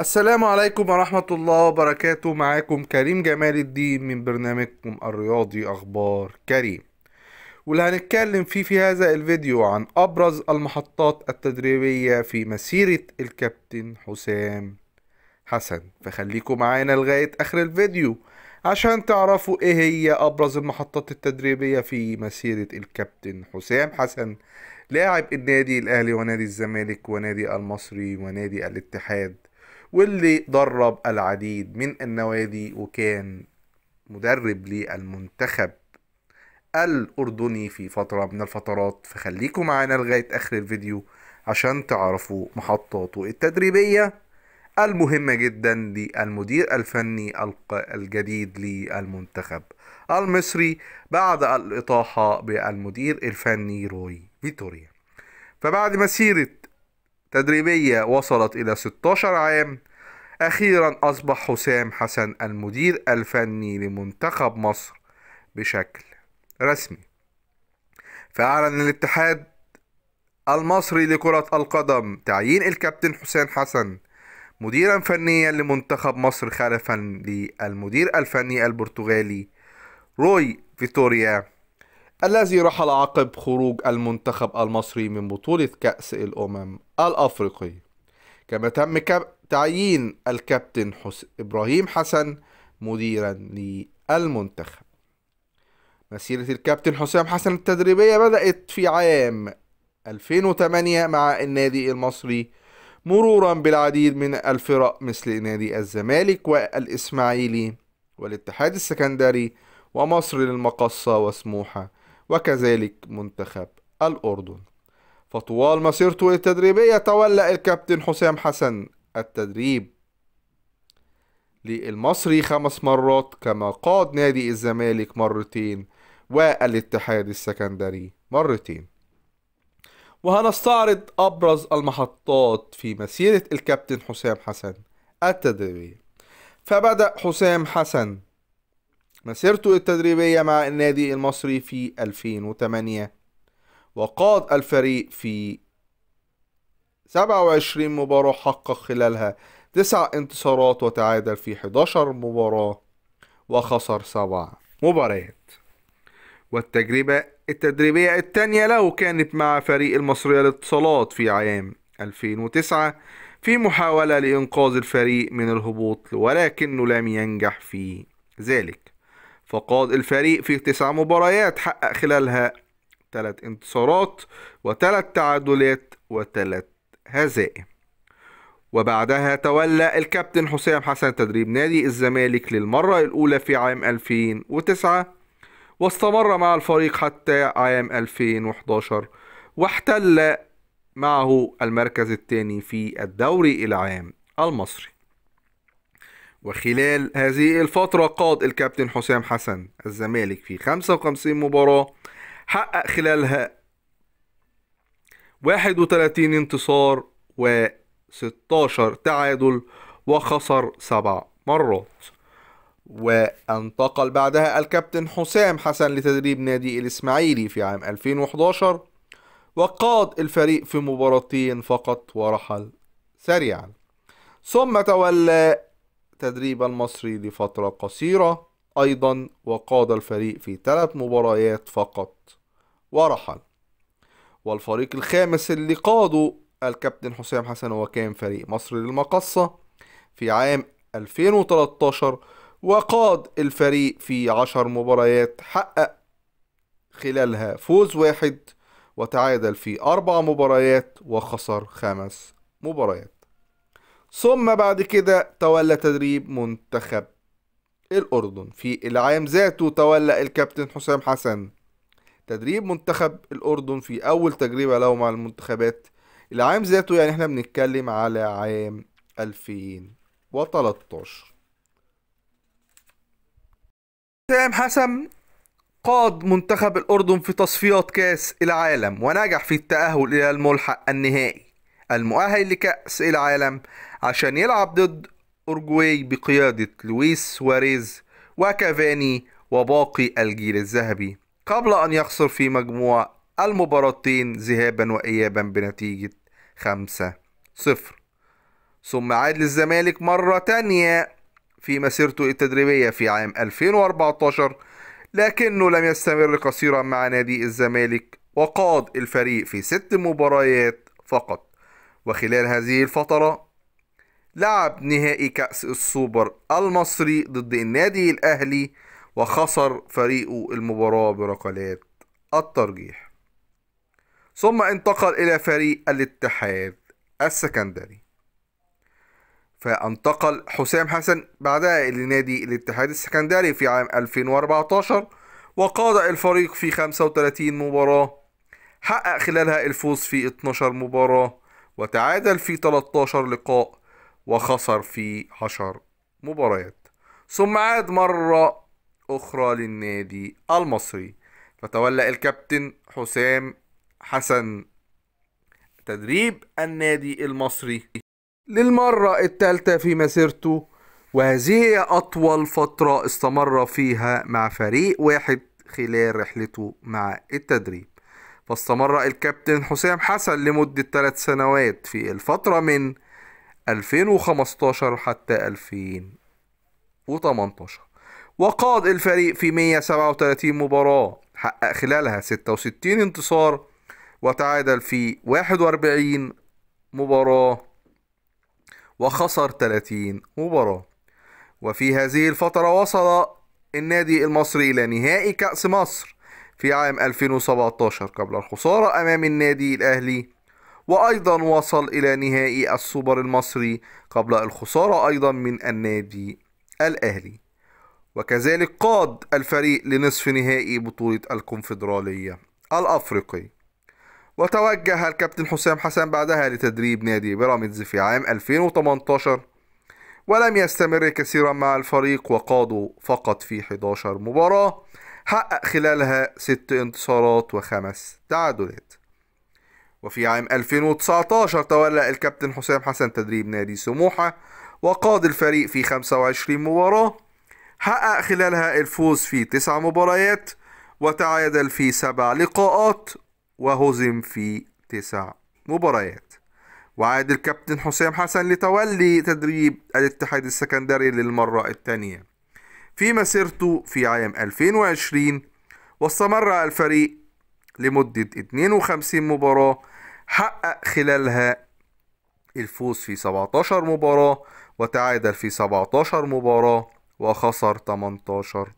السلام عليكم ورحمة الله وبركاته معاكم كريم جمال الدين من برنامجكم الرياضي أخبار كريم واللي هنتكلم فيه في هذا الفيديو عن أبرز المحطات التدريبية في مسيرة الكابتن حسام حسن فخليكم معانا لغاية آخر الفيديو عشان تعرفوا ايه هي أبرز المحطات التدريبية في مسيرة الكابتن حسام حسن لاعب النادي الأهلي ونادي الزمالك ونادي المصري ونادي الاتحاد واللي درب العديد من النوادي وكان مدرب للمنتخب الأردني في فترة من الفترات فخليكم معانا لغاية آخر الفيديو عشان تعرفوا محطاته التدريبية المهمة جدا للمدير الفني الجديد للمنتخب المصري بعد الإطاحة بالمدير الفني روي فيتوريا فبعد مسيرة تدريبية وصلت إلى 16 عام أخيرا أصبح حسام حسن المدير الفني لمنتخب مصر بشكل رسمي فأعلن الاتحاد المصري لكرة القدم تعيين الكابتن حسام حسن مديرا فنيا لمنتخب مصر خلفا للمدير الفني البرتغالي روي فيتوريا الذي رحل عقب خروج المنتخب المصري من بطولة كأس الأمم الأفريقي كما تم تعيين الكابتن حس إبراهيم حسن مديرا للمنتخب مسيرة الكابتن حسام حسن التدريبية بدأت في عام 2008 مع النادي المصري مرورا بالعديد من الفرق مثل نادي الزمالك والإسماعيلي والاتحاد السكندري ومصر للمقصة وسموحة وكذلك منتخب الأردن فطوال مسيرته التدريبية تولى الكابتن حسام حسن التدريب للمصري خمس مرات كما قاد نادي الزمالك مرتين والاتحاد السكندري مرتين وهنستعرض أبرز المحطات في مسيرة الكابتن حسام حسن التدريبية فبدأ حسام حسن مسيرته التدريبية مع النادي المصري في 2008 وقاد الفريق في 27 مباراة حقق خلالها 9 انتصارات وتعادل في 11 مباراة وخسر 7 مباريات والتجربة التدريبية الثانية له كانت مع فريق المصرية للاتصالات في عام 2009 في محاولة لإنقاذ الفريق من الهبوط ولكنه لم ينجح في ذلك فقاد الفريق في تسع مباريات حقق خلالها ثلاث انتصارات وثلاث تعادلات وثلاث هزائم وبعدها تولى الكابتن حسام حسن تدريب نادي الزمالك للمرة الأولى في عام 2009 واستمر مع الفريق حتى عام 2011 واحتل معه المركز الثاني في الدوري العام المصري وخلال هذه الفترة قاد الكابتن حسام حسن الزمالك في 55 مباراة حقق خلالها 31 انتصار و16 تعادل وخسر سبع مرات وانتقل بعدها الكابتن حسام حسن لتدريب نادي الإسماعيلي في عام 2011 وقاد الفريق في مباراتين فقط ورحل سريعا ثم تولى التدريب المصري لفترة قصيرة أيضا وقاد الفريق في ثلاث مباريات فقط ورحل والفريق الخامس اللي قاده الكابتن حسام حسن هو كان فريق مصر للمقصة في عام 2013 وقاد الفريق في عشر مباريات حقق خلالها فوز واحد وتعادل في أربع مباريات وخسر خمس مباريات ثم بعد كده تولى تدريب منتخب الأردن في العام ذاته تولى الكابتن حسام حسن تدريب منتخب الأردن في أول تجربة له مع المنتخبات العام ذاته يعني احنا بنتكلم على عام 2013 حسام حسن قاد منتخب الأردن في تصفيات كأس العالم ونجح في التأهل إلى الملحق النهائي المؤهل لكأس العالم عشان يلعب ضد أورجواي بقيادة لويس سواريز وكافاني وباقي الجيل الذهبي قبل أن يخسر في مجموع المباراتين ذهابا وإيابا بنتيجة 5 صفر ثم عاد للزمالك مرة تانية في مسيرته التدريبية في عام 2014 لكنه لم يستمر قصيرا مع نادي الزمالك وقاد الفريق في ست مباريات فقط وخلال هذه الفترة لعب نهائي كأس السوبر المصري ضد النادي الأهلي وخسر فريقه المباراة بركلات الترجيح ثم انتقل إلى فريق الاتحاد السكندري فانتقل حسام حسن بعدها إلى نادي الاتحاد السكندري في عام 2014 وقاد الفريق في 35 مباراة حقق خلالها الفوز في 12 مباراة وتعادل في 13 لقاء وخسر في عشر مباريات ثم عاد مرة أخرى للنادي المصري فتولى الكابتن حسام حسن تدريب النادي المصري للمرة الثالثة في مسيرته وهذه هي أطول فترة استمر فيها مع فريق واحد خلال رحلته مع التدريب فاستمر الكابتن حسام حسن لمدة ثلاث سنوات في الفترة من 2015 حتى 2018 وقاد الفريق في 137 مباراة حقق خلالها 66 انتصار وتعادل في 41 مباراة وخسر 30 مباراة وفي هذه الفترة وصل النادي المصري إلى نهائي كأس مصر في عام 2017 قبل الخسارة أمام النادي الأهلي وأيضا وصل إلى نهائي السوبر المصري قبل الخسارة أيضا من النادي الأهلي وكذلك قاد الفريق لنصف نهائي بطولة الكونفدرالية الأفريقي وتوجه الكابتن حسام حسن بعدها لتدريب نادي بيراميدز في عام 2018 ولم يستمر كثيرا مع الفريق وقادوا فقط في 11 مباراة حقق خلالها 6 انتصارات وخمس تعادلات وفي عام 2019 تولى الكابتن حسام حسن تدريب نادي سموحة وقاد الفريق في 25 مباراة حقق خلالها الفوز في 9 مباريات وتعادل في 7 لقاءات وهزم في 9 مباريات وعاد الكابتن حسام حسن لتولي تدريب الاتحاد السكندري للمرة الثانية في مسيرته في عام 2020 واستمر الفريق لمدة 52 مباراة حقق خلالها الفوز في 17 مباراة وتعادل في 17 مباراة وخسر 18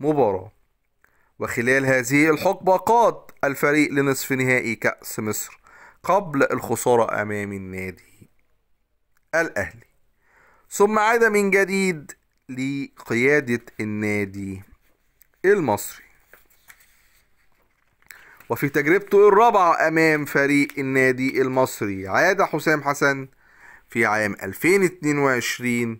مباراة وخلال هذه الحقبة قاد الفريق لنصف نهائي كأس مصر قبل الخسارة أمام النادي الأهلي ثم عاد من جديد لقيادة النادي المصري وفي تجربته الرابعة أمام فريق النادي المصري عاد حسام حسن في عام 2022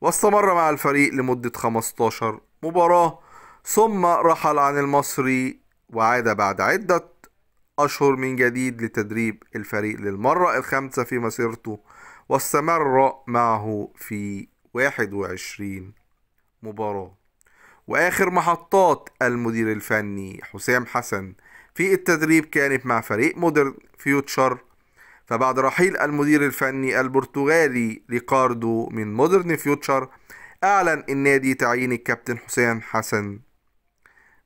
واستمر مع الفريق لمدة 15 مباراة ثم رحل عن المصري وعاد بعد عدة أشهر من جديد لتدريب الفريق للمرة الخامسة في مسيرته واستمر معه في 21 مباراة وآخر محطات المدير الفني حسام حسن في التدريب كانت مع فريق مودرن فيوتشر فبعد رحيل المدير الفني البرتغالي ريكاردو من مودرن فيوتشر أعلن النادي تعيين الكابتن حسام حسن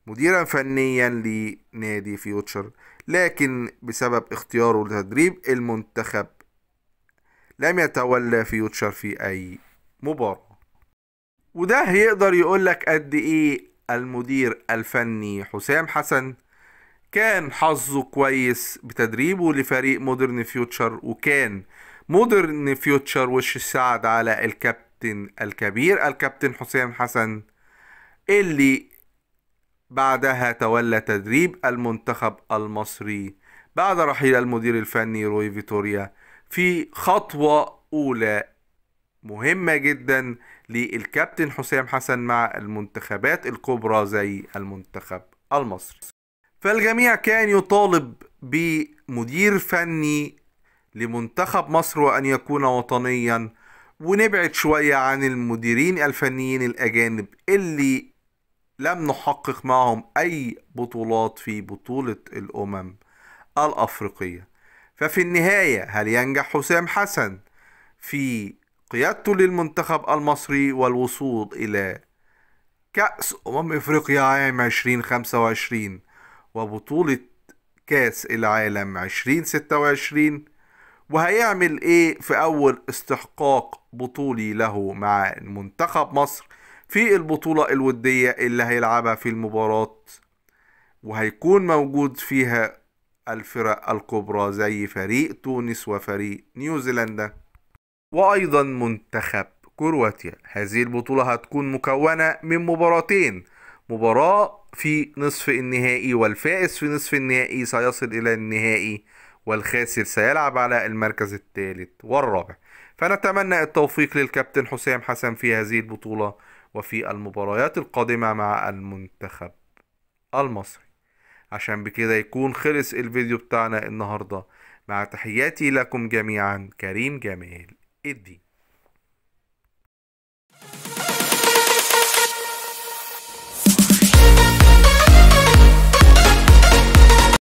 مديرا فنيا لنادي فيوتشر لكن بسبب اختياره لتدريب المنتخب لم يتولى فيوتشر في أي مباراة وده يقدر يقولك قد إيه المدير الفني حسام حسن كان حظه كويس بتدريبه لفريق مودرن فيوتشر وكان مودرن فيوتشر وش ساعد على الكابتن الكبير الكابتن حسام حسن اللي بعدها تولى تدريب المنتخب المصري بعد رحيل المدير الفني روي فيتوريا في خطوة أولى مهمة جدا للكابتن حسام حسن مع المنتخبات الكبرى زي المنتخب المصري فالجميع كان يطالب بمدير فني لمنتخب مصر وأن يكون وطنيا ونبعد شوية عن المديرين الفنيين الأجانب اللي لم نحقق معهم أي بطولات في بطولة الأمم الأفريقية ففي النهاية هل ينجح حسام حسن في قيادته للمنتخب المصري والوصول إلى كأس أمم إفريقيا عام 2025 وبطولة كاس العالم 2026 وهيعمل ايه في اول استحقاق بطولي له مع منتخب مصر في البطولة الودية اللي هيلعبها في المباراة وهيكون موجود فيها الفرق الكبرى زي فريق تونس وفريق نيوزيلندا وأيضا منتخب كرواتيا هذه البطولة هتكون مكونة من مباراتين مباراة في نصف النهائي والفائز في نصف النهائي سيصل إلى النهائي والخاسر سيلعب على المركز الثالث والرابع فنتمنى التوفيق للكابتن حسام حسن في هذه البطولة وفي المباريات القادمة مع المنتخب المصري عشان بكده يكون خلص الفيديو بتاعنا النهاردة مع تحياتي لكم جميعا كريم جمال الدين